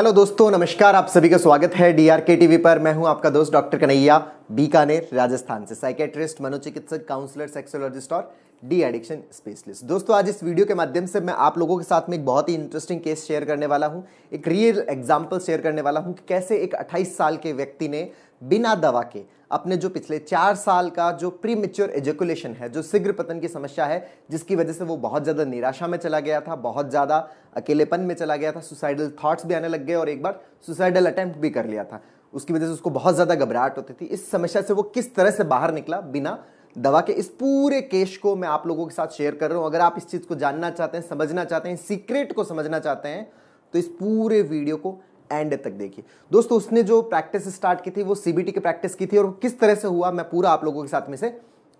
hello दोस्तों नमस्कार आप सभी का स्वागत है डी आर के टीवी पर मैं हूं आपका दोस्त डॉक्टर कन्हैया बीकानेर राजस्थान से साइकेट्रिस्ट मनोचिकित्सक काउंसलर सेक्सोलॉजिस्ट और डी एडिक्शन स्पेशलिस्ट दोस्तों आज इस वीडियो के माध्यम से मैं आप लोगों के साथ में एक बहुत ही इंटरेस्टिंग केस शेयर करने वाला हूं एक रियल एग्जांपल शेयर करने वाला हूं कि कैसे एक 28 साल के व्यक्ति ने बिना दवा के अपने जो पिछले चार साल का जो प्री मेच्योर एजुकुलेशन है जो शीघ्र पतन की समस्या है जिसकी वजह से वो बहुत ज़्यादा निराशा में चला गया था बहुत ज़्यादा अकेलेपन में चला गया था सुसाइडल थाट्स भी आने लग गए और एक बार सुसाइडल अटैम्प्ट भी कर लिया था उसकी वजह से उसको बहुत ज़्यादा घबराहट होती थी इस समस्या से वो किस तरह से बाहर निकला बिना दवा के इस पूरे केश को मैं आप लोगों के साथ शेयर कर रहा हूं अगर आप इस चीज़ को जानना चाहते हैं समझना चाहते हैं सीक्रेट को समझना चाहते हैं तो इस पूरे वीडियो को एंड तक देखिए दोस्तों उसने जो प्रैक्टिस स्टार्ट की थी वो सीबीटी की प्रैक्टिस की थी और किस तरह से हुआ मैं पूरा आप लोगों के साथ में से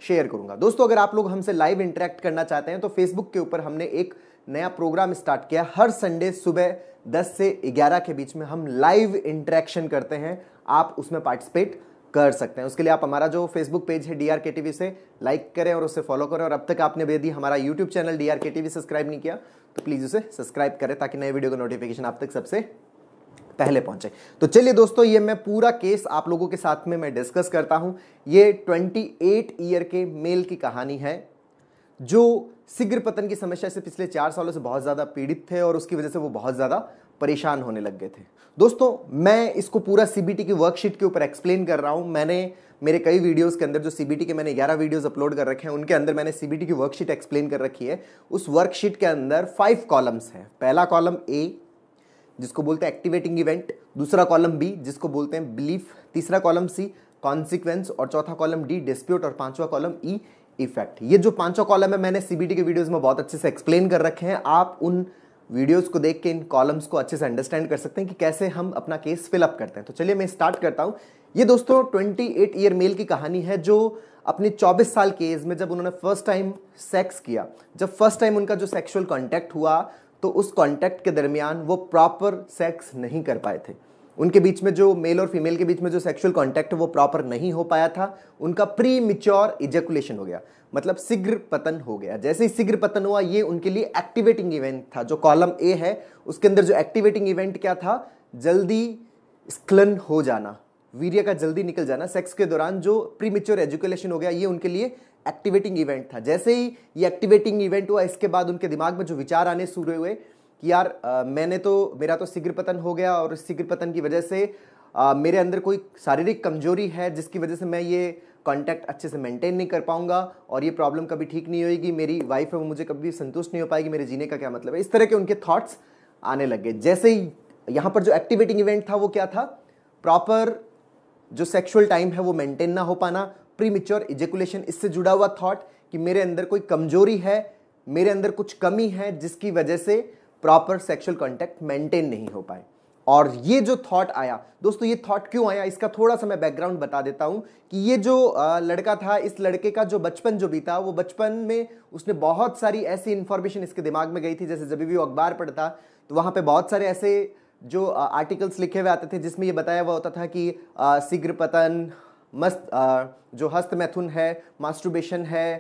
शेयर करूंगा दोस्तों अगर आप लोग हमसे लाइव इंटरेक्ट करना चाहते हैं तो फेसबुक के ऊपर हमने एक नया प्रोग्राम स्टार्ट किया हर संडे सुबह 10 से 11 के बीच में हम लाइव इंटरेक्शन करते हैं आप उसमें पार्टिसिपेट कर सकते हैं उसके लिए आप हमारा जो फेसबुक पेज है डी आर के टीवी से लाइक करें और उसे फॉलो करें और अब तक आपने यदि हमारा YouTube channel D R K TV subscribe नहीं किया तो प्लीज़ उसे सब्सक्राइब करें ताकि नए वीडियो का नोटिफिकेशन आप तक सबसे पहले पहुंचे तो चलिए दोस्तों ये मैं पूरा केस आप लोगों के साथ में मैं डिस्कस करता हूं ये 28 ईयर के मेल की कहानी है जो शीघ्र पतन की समस्या से पिछले चार सालों से बहुत ज़्यादा पीड़ित थे और उसकी वजह से वो बहुत ज़्यादा परेशान होने लग गए थे दोस्तों मैं इसको पूरा सीबीटी की वर्कशीट के ऊपर एक्सप्लेन कर रहा हूँ मैंने मेरे कई वीडियोस के अंदर जो सीबीटी के मैंने 11 वीडियोस अपलोड कर रखे हैं उनके अंदर मैंने सीबीटी की वर्कशीट एक्सप्लेन कर रखी है उस वर्कशीट के अंदर फाइव कॉलम्स हैं पहला कॉलम ए जिसको बोलते हैं एक्टिवेटिंग इवेंट दूसरा कॉलम बी जिसको बोलते हैं बिलीफ तीसरा कॉलम सी कॉन्सिक्वेंस और चौथा कॉलम डी डिस्प्यूट और पांचवा कॉलम ई e, इफेक्ट ये जो पांचों कॉलम है मैंने सीबीटी के वीडियोस में बहुत अच्छे से एक्सप्लेन कर रखे हैं आप उन वीडियोस को देख के इन कॉलम्स को अच्छे से अंडरस्टैंड कर सकते हैं कि कैसे हम अपना केस फिलअप करते हैं तो चलिए मैं स्टार्ट करता हूँ ये दोस्तों 28 ईयर मेल की कहानी है जो अपनी 24 साल के एज में जब उन्होंने फर्स्ट टाइम सेक्स किया जब फर्स्ट टाइम उनका जो सेक्सुअल कॉन्टैक्ट हुआ तो उस कॉन्टैक्ट के दरमियान वो प्रॉपर सेक्स नहीं कर पाए थे उनके बीच में जो मेल और फीमेल के बीच में जो सेक्सुअल कॉन्टैक्ट है वो प्रॉपर नहीं हो पाया था उनका प्री मिच्योर इजेकुलेशन हो गया मतलब शीघ्र पतन हो गया जैसे ही शीघ्र पतन हुआ ये उनके लिए एक्टिवेटिंग इवेंट था जो कॉलम ए है उसके अंदर जो एक्टिवेटिंग इवेंट क्या था जल्दी स्खलन हो जाना वीर्य का जल्दी निकल जाना सेक्स के दौरान जो प्री मिच्योर एजुकेशन हो गया ये उनके लिए एक्टिवेटिंग इवेंट था जैसे ही ये एक्टिवेटिंग इवेंट हुआ इसके बाद उनके दिमाग में जो विचार आने शुरू हुए कि यार आ, मैंने तो मेरा तो शीघ्र पतन हो गया और उस शीघ्र पतन की वजह से आ, मेरे अंदर कोई शारीरिक कमजोरी है जिसकी वजह से मैं ये कॉन्टैक्ट अच्छे से मेंटेन नहीं कर पाऊंगा और ये प्रॉब्लम कभी ठीक नहीं होगी मेरी वाइफ है वो मुझे कभी संतुष्ट नहीं हो पाएगी मेरे जीने का क्या मतलब है इस तरह के उनके थॉट्स आने गए जैसे ही यहाँ पर जो एक्टिवेटिंग इवेंट था वो क्या था प्रॉपर जो सेक्सुअल टाइम है वो मेंटेन ना हो पाना प्री मिच्योर इजेकुलेशन इससे जुड़ा हुआ थॉट कि मेरे अंदर कोई कमजोरी है मेरे अंदर कुछ कमी है जिसकी वजह से प्रॉपर सेक्शुअल कॉन्टैक्ट मेंटेन नहीं हो पाए और ये जो थॉट आया दोस्तों ये थॉट क्यों आया इसका थोड़ा सा मैं बैकग्राउंड बता देता हूँ कि ये जो लड़का था इस लड़के का जो बचपन जो बीता वो बचपन में उसने बहुत सारी ऐसी इन्फॉर्मेशन इसके दिमाग में गई थी जैसे जब भी वो अखबार पढ़ता तो वहाँ पे बहुत सारे ऐसे जो आर्टिकल्स लिखे हुए आते थे जिसमें ये बताया हुआ होता था कि शीघ्र पतन मस्त आ, जो हस्त मैथुन है मास्टुबेशन है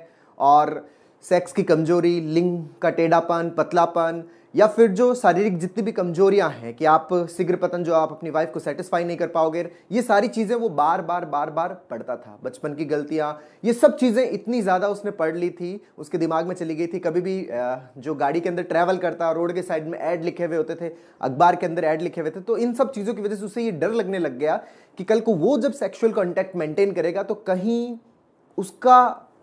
और सेक्स की कमजोरी लिंग का टेढ़ापन पतलापन या फिर जो शारीरिक जितनी भी कमजोरियां हैं कि आप शीघ्र पतन जो आप अपनी वाइफ को सेटिस्फाई नहीं कर पाओगे ये सारी चीज़ें वो बार बार बार बार पढ़ता था बचपन की गलतियां ये सब चीज़ें इतनी ज़्यादा उसने पढ़ ली थी उसके दिमाग में चली गई थी कभी भी जो गाड़ी के अंदर ट्रैवल करता रोड के साइड में ऐड लिखे हुए होते थे अखबार के अंदर ऐड लिखे हुए थे तो इन सब चीज़ों की वजह से उसे ये डर लगने लग गया कि कल को वो जब सेक्शुअल कॉन्टैक्ट मेंटेन करेगा तो कहीं उसका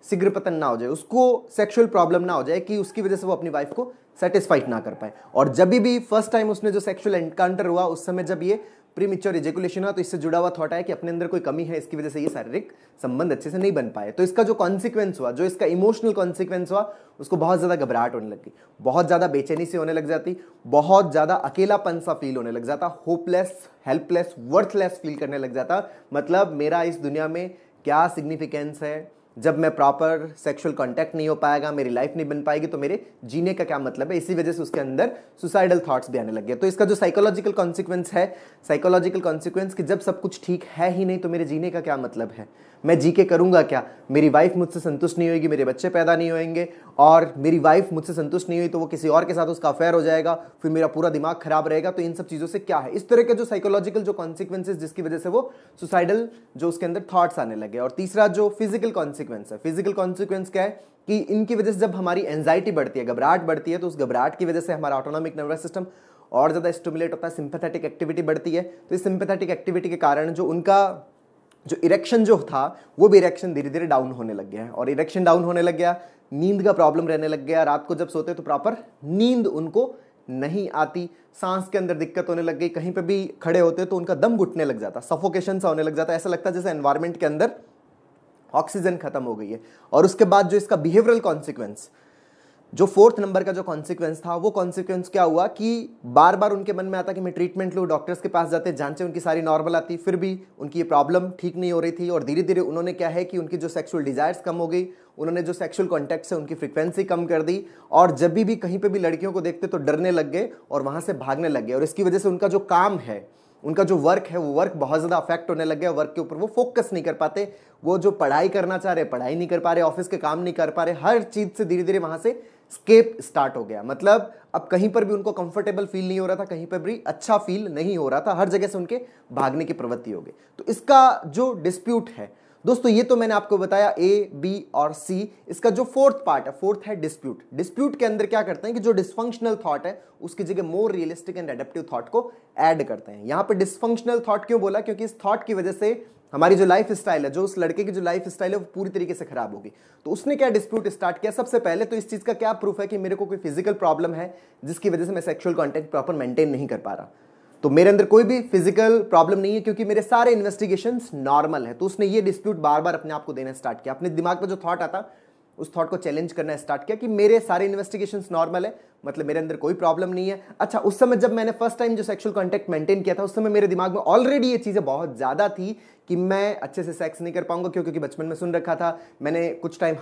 शीघ्र पतन ना हो जाए उसको सेक्सुअल प्रॉब्लम ना हो जाए कि उसकी वजह से वो अपनी वाइफ को सेटिस्फाइड ना कर पाए और जब भी फर्स्ट टाइम उसने जो सेक्सुअल एनकाउंटर हुआ उस समय जब ये प्रीमिच्योर एजेकुलेशन हुआ तो इससे जुड़ा हुआ थॉट आया कि अपने अंदर कोई कमी है इसकी वजह से ये शारीरिक संबंध अच्छे से नहीं बन पाए तो इसका जो कॉन्सिक्वेंस हुआ जो इसका इमोशनल कॉन्सिक्वेंस हुआ उसको बहुत ज़्यादा घबराहट होने लगी बहुत ज़्यादा बेचैनी से होने लग जाती बहुत ज़्यादा अकेलापन सा फील होने लग जाता होपलेस हेल्पलेस वर्थलेस फील करने लग जाता मतलब मेरा इस दुनिया में क्या सिग्निफिकेंस है जब मैं प्रॉपर सेक्सुअल कॉन्टैक्ट नहीं हो पाएगा मेरी लाइफ नहीं बन पाएगी तो मेरे जीने का क्या मतलब है इसी वजह से उसके अंदर सुसाइडल थाट्स भी आने लग गए तो इसका जो साइकोलॉजिकल कॉन्सिक्वेंस है साइकोलॉजिकल कॉन्सिक्वेंस कि जब सब कुछ ठीक है ही नहीं तो मेरे जीने का क्या मतलब है मैं जी के करूंगा क्या मेरी वाइफ मुझसे संतुष्ट नहीं होगी मेरे बच्चे पैदा नहीं होएंगे और मेरी वाइफ मुझसे संतुष्ट नहीं हुई तो वो किसी और के साथ उसका अफेयर हो जाएगा फिर मेरा पूरा दिमाग खराब रहेगा तो इन सब चीज़ों से क्या है इस तरह के जो साइकोलॉजिकल जो कॉन्सिक्वेंसेज जिसकी वजह से वो सुसाइडल जो उसके अंदर थाट्स आने लगे और तीसरा जो फिजिकल कॉन्सिक्वेंस है फिजिकल कॉन्सिक्वेंस क्या है कि इनकी वजह से जब हमारी एंजाइटी बढ़ती है घबराहट बढ़ती है तो उस घबराहट की वजह से हमारा ऑटोनॉमिक नर्वस सिस्टम और ज़्यादा स्टिमुलेट होता है सिंपथेटिक एक्टिविटी बढ़ती है तो इस सिंपथेटिक एक्टिविटी के कारण जो उनका जो इरेक्शन जो था वो भी इरेक्शन धीरे धीरे डाउन होने लग गया है और इरेक्शन डाउन होने लग गया नींद का प्रॉब्लम रहने लग गया रात को जब सोते तो प्रॉपर नींद उनको नहीं आती सांस के अंदर दिक्कत होने लग गई कहीं पर भी खड़े होते तो उनका दम घुटने लग जाता सफोकेशन सा होने लग जाता ऐसा लगता है जैसे एनवायरमेंट के अंदर ऑक्सीजन खत्म हो गई है और उसके बाद जो इसका बिहेवियरल कॉन्सिक्वेंस जो फोर्थ नंबर का जो कॉन्सिक्वेंस था वो कॉन्सिक्वेंस क्या हुआ कि बार बार उनके मन में आता कि मैं ट्रीटमेंट लूँ डॉक्टर्स के पास जाते जानते उनकी सारी नॉर्मल आती फिर भी उनकी ये प्रॉब्लम ठीक नहीं हो रही थी और धीरे धीरे उन्होंने क्या है कि उनकी जो सेक्सुअल डिजायर्स कम हो गई उन्होंने जो सेक्सुअल कॉन्टैक्ट्स है उनकी फ्रिक्वेंसी कम कर दी और जब भी भी कहीं पर भी लड़कियों को देखते तो डरने लग गए और वहाँ से भागने लग गए और इसकी वजह से उनका जो काम है उनका जो वर्क है वो वर्क बहुत ज़्यादा अफेक्ट होने लग गया वर्क के ऊपर वो फोकस नहीं कर पाते वो जो पढ़ाई करना चाह रहे पढ़ाई नहीं कर पा रहे ऑफिस के काम नहीं कर पा रहे हर चीज़ से धीरे धीरे वहाँ से स्केप स्टार्ट हो गया मतलब अब कहीं पर भी उनको कंफर्टेबल फील नहीं हो रहा था कहीं पर भी अच्छा फील नहीं हो रहा था हर जगह से उनके भागने की प्रवृत्ति हो गई तो इसका जो डिस्प्यूट है दोस्तों ये तो मैंने आपको बताया ए बी और सी इसका जो फोर्थ पार्ट है फोर्थ है डिस्प्यूट डिस्प्यूट के अंदर क्या करते हैं कि जो डिस्फंक्शनल थॉट है उसकी जगह more realistic and adaptive thought को ऐड करते हैं यहां पर डिस्फंक्शनल थॉट क्यों बोला क्योंकि इस थॉट की वजह से हमारी जो लाइफ स्टाइल है जो उस लड़के की जो लाइफ स्टाइल है वो पूरी तरीके से खराब होगी तो उसने क्या डिस्प्यूट स्टार्ट किया सबसे पहले तो इस चीज़ का क्या प्रूफ है कि मेरे को कोई फिजिकल प्रॉब्लम है जिसकी वजह से मैं सेक्सुअल कॉन्टेक्ट प्रॉपर मेंटेन नहीं कर पा रहा तो मेरे अंदर कोई भी फिजिकल प्रॉब्लम नहीं है क्योंकि मेरे सारे इन्वेस्टिगेशन नॉर्मल है तो उसने ये डिस्प्यूट बार बार अपने आप को देना स्टार्ट किया अपने दिमाग में जो थॉट आता उस थॉट को चैलेंज करना स्टार्ट किया कि मेरे सारे इन्वेस्टिगेशन नॉर्मल है मतलब मेरे अंदर कोई प्रॉब्लम नहीं है अच्छा उस समय जब मैंने फर्स्ट टाइम जो सेक्सुअल कॉन्टैक्ट मेंटेन किया था उस समय मेरे दिमाग में ऑलरेडी ये चीज़ें बहुत ज़्यादा थी कि मैं अच्छे से सेक्स नहीं कर पाऊंगा क्यों क्योंकि बचपन में सुन रखा था मैंने कुछ टाइम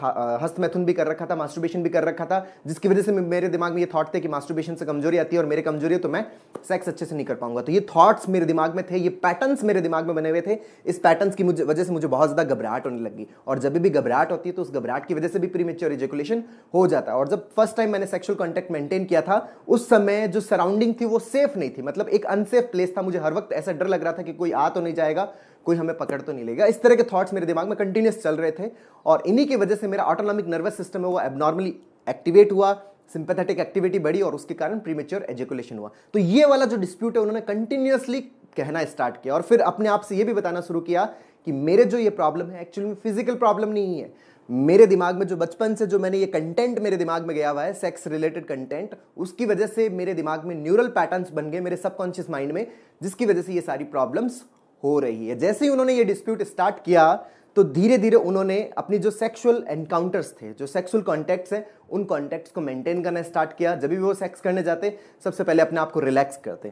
हस्त मैथुन भी कर रखा था मास्टरबेशन भी कर रखा था जिसकी वजह से मेरे दिमाग में ये थॉट थे कि मास्टरबेशन से कमजोरी आती है और मेरे कमजोरी है तो मैं सेक्स अच्छे से नहीं कर पाऊंगा तो ये थॉट्स मेरे दिमाग में थे ये पैटर्न्स मेरे दिमाग में बने हुए थे इस पैटर्न्स की वजह से मुझे बहुत ज़्यादा घबराहट होने लगी और जब भी घबराहट होती है तो उस घबराहट की वजह से भी प्रीमेच्योर एजुकुलेशन हो जाता है और जब फर्स्ट टाइम मैंने सेक्शुअल कॉन्टैक्ट मेंटेन किया था उस समय जो सराउंडिंग थी वो सेफ नहीं थी मतलब एक अनसेफ प्लेस था मुझे हर वक्त ऐसा डर लग रहा था कि कोई आ तो नहीं जाएगा कोई हमें पकड़ तो नहीं लेगा इस तरह के थॉट्स मेरे दिमाग में कंटिन्यूस चल रहे थे और इन्हीं की वजह से मेरा ऑटोनॉमिक नर्वस सिस्टम है वो एबनॉर्मली एक्टिवेट हुआ सिंपैथेटिक एक्टिविटी बढ़ी और उसके कारण प्रीमेच्योर एजुकुलेशन हुआ तो ये वाला जो डिस्प्यूट है उन्होंने कंटिन्यूसली कहना स्टार्ट किया और फिर अपने आप से ये भी बताना शुरू किया कि मेरे जो ये प्रॉब्लम है एक्चुअली में फिजिकल प्रॉब्लम नहीं है मेरे दिमाग में जो बचपन से जो मैंने ये कंटेंट मेरे दिमाग में गया हुआ है सेक्स रिलेटेड कंटेंट उसकी वजह से मेरे दिमाग में न्यूरल पैटर्न्स बन गए मेरे सबकॉन्शियस माइंड में जिसकी वजह से ये सारी प्रॉब्लम्स हो रही है जैसे ही उन्होंने ये डिस्प्यूट स्टार्ट किया तो धीरे धीरे उन्होंने अपनी जो सेक्सुअल एनकाउंटर्स थे जो सेक्सुअल कॉन्टैक्ट्स हैं उन कॉन्टैक्ट्स को मेंटेन करना स्टार्ट किया जब भी वो सेक्स करने जाते सबसे पहले अपने आप को रिलैक्स करते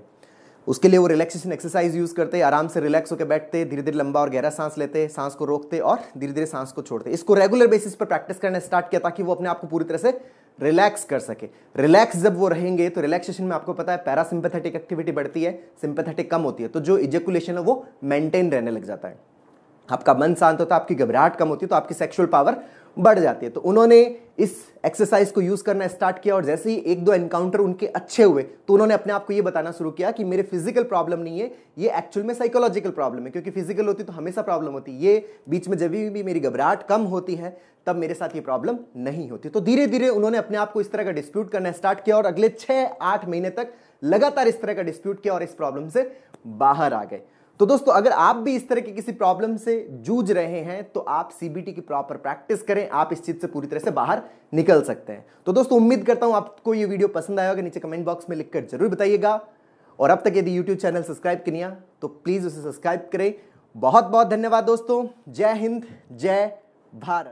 उसके लिए वो रिलैक्सेशन एक्सरसाइज यूज़ करते आराम से रिलैक्स होकर बैठते धीरे धीरे लंबा और गहरा सांस लेते सांस को रोकते और धीरे धीरे सांस को छोड़ते इसको रेगुलर बेसिस पर प्रैक्टिस करना स्टार्ट किया ताकि वो अपने आप को पूरी तरह से रिलैक्स कर सके रिलैक्स जब वो रहेंगे तो रिलैक्सेशन में आपको पता है पैरासिम्पथेटिक एक्टिविटी बढ़ती है सिंपथेटिक कम होती है तो जो इजेकुलेशन है वो मेंटेन रहने लग जाता है आपका मन शांत होता है आपकी घबराहट कम होती है तो आपकी सेक्सुअल पावर बढ़ जाती है तो उन्होंने इस एक्सरसाइज को यूज़ करना स्टार्ट किया और जैसे ही एक दो एनकाउंटर उनके अच्छे हुए तो उन्होंने अपने आप को ये बताना शुरू किया कि मेरे फिजिकल प्रॉब्लम नहीं है ये एक्चुअल में साइकोलॉजिकल प्रॉब्लम है क्योंकि फिजिकल होती तो हमेशा प्रॉब्लम होती ये बीच में जब भी मेरी घबराहट कम होती है तब मेरे साथ ये प्रॉब्लम नहीं होती तो धीरे धीरे उन्होंने अपने आप को इस तरह का डिस्प्यूट करना स्टार्ट किया और अगले छः आठ महीने तक लगातार इस तरह का डिस्प्यूट किया और इस प्रॉब्लम से बाहर आ गए तो दोस्तों अगर आप भी इस तरह की किसी प्रॉब्लम से जूझ रहे हैं तो आप सीबीटी की प्रॉपर प्रैक्टिस करें आप इस चीज से पूरी तरह से बाहर निकल सकते हैं तो दोस्तों उम्मीद करता हूं आपको ये वीडियो पसंद आया होगा नीचे कमेंट बॉक्स में लिखकर जरूर बताइएगा और अब तक यदि यूट्यूब चैनल सब्सक्राइब किया तो प्लीज उसे सब्सक्राइब करें बहुत बहुत धन्यवाद दोस्तों जय हिंद जय भारत